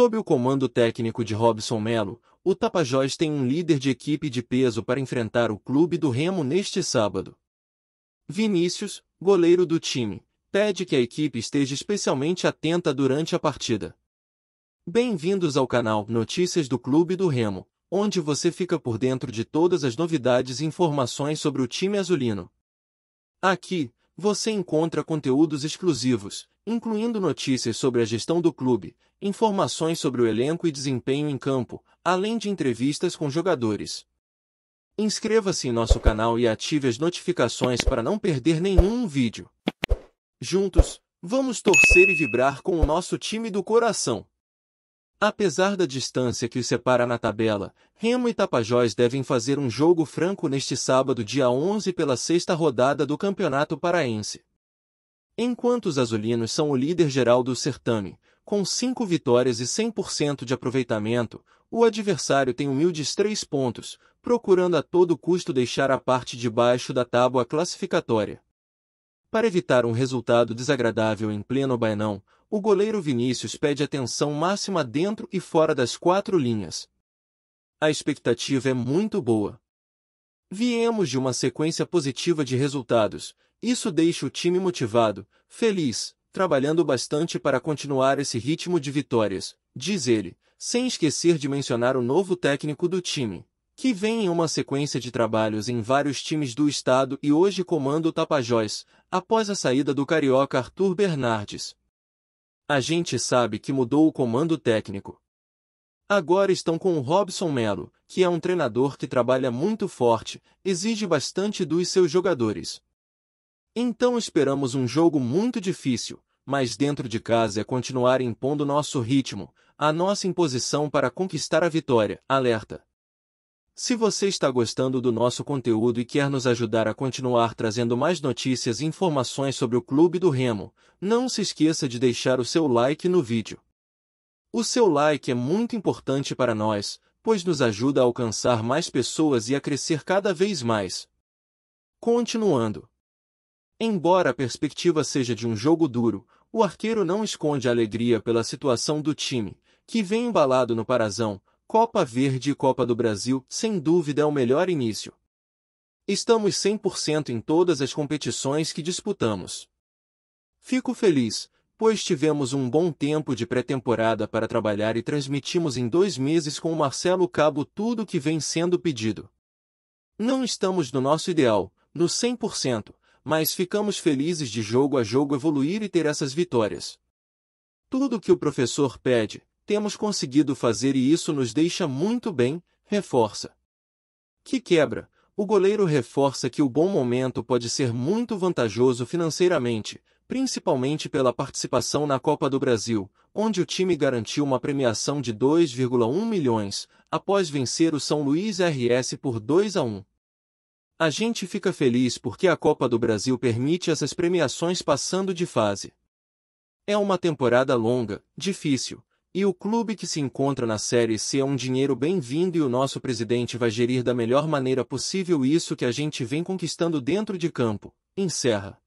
Sob o comando técnico de Robson Melo, o Tapajós tem um líder de equipe de peso para enfrentar o clube do Remo neste sábado. Vinícius, goleiro do time, pede que a equipe esteja especialmente atenta durante a partida. Bem-vindos ao canal Notícias do Clube do Remo, onde você fica por dentro de todas as novidades e informações sobre o time azulino. Aqui, você encontra conteúdos exclusivos, incluindo notícias sobre a gestão do clube, informações sobre o elenco e desempenho em campo, além de entrevistas com jogadores. Inscreva-se em nosso canal e ative as notificações para não perder nenhum vídeo. Juntos, vamos torcer e vibrar com o nosso time do coração. Apesar da distância que os separa na tabela, Remo e Tapajós devem fazer um jogo franco neste sábado dia 11 pela sexta rodada do Campeonato Paraense. Enquanto os azulinos são o líder geral do certame, com 5 vitórias e 100% de aproveitamento, o adversário tem humildes 3 pontos, procurando a todo custo deixar a parte de baixo da tábua classificatória. Para evitar um resultado desagradável em pleno bainão, o goleiro Vinícius pede atenção máxima dentro e fora das quatro linhas. A expectativa é muito boa. Viemos de uma sequência positiva de resultados, isso deixa o time motivado, feliz, trabalhando bastante para continuar esse ritmo de vitórias, diz ele, sem esquecer de mencionar o novo técnico do time, que vem em uma sequência de trabalhos em vários times do estado e hoje comanda o Tapajós, após a saída do carioca Arthur Bernardes. A gente sabe que mudou o comando técnico. Agora estão com o Robson Melo, que é um treinador que trabalha muito forte, exige bastante dos seus jogadores. Então esperamos um jogo muito difícil, mas dentro de casa é continuar impondo nosso ritmo, a nossa imposição para conquistar a vitória. Alerta! Se você está gostando do nosso conteúdo e quer nos ajudar a continuar trazendo mais notícias e informações sobre o Clube do Remo, não se esqueça de deixar o seu like no vídeo. O seu like é muito importante para nós, pois nos ajuda a alcançar mais pessoas e a crescer cada vez mais. Continuando. Embora a perspectiva seja de um jogo duro, o arqueiro não esconde a alegria pela situação do time, que vem embalado no parazão, Copa Verde e Copa do Brasil, sem dúvida, é o melhor início. Estamos 100% em todas as competições que disputamos. Fico feliz, pois tivemos um bom tempo de pré-temporada para trabalhar e transmitimos em dois meses com o Marcelo Cabo tudo o que vem sendo pedido. Não estamos no nosso ideal, no 100%, mas ficamos felizes de jogo a jogo evoluir e ter essas vitórias. Tudo o que o professor pede, temos conseguido fazer e isso nos deixa muito bem, reforça. Que quebra, o goleiro reforça que o bom momento pode ser muito vantajoso financeiramente, principalmente pela participação na Copa do Brasil, onde o time garantiu uma premiação de 2,1 milhões, após vencer o São Luís RS por 2 a 1. A gente fica feliz porque a Copa do Brasil permite essas premiações passando de fase. É uma temporada longa, difícil, e o clube que se encontra na Série C é um dinheiro bem-vindo e o nosso presidente vai gerir da melhor maneira possível isso que a gente vem conquistando dentro de campo. Encerra.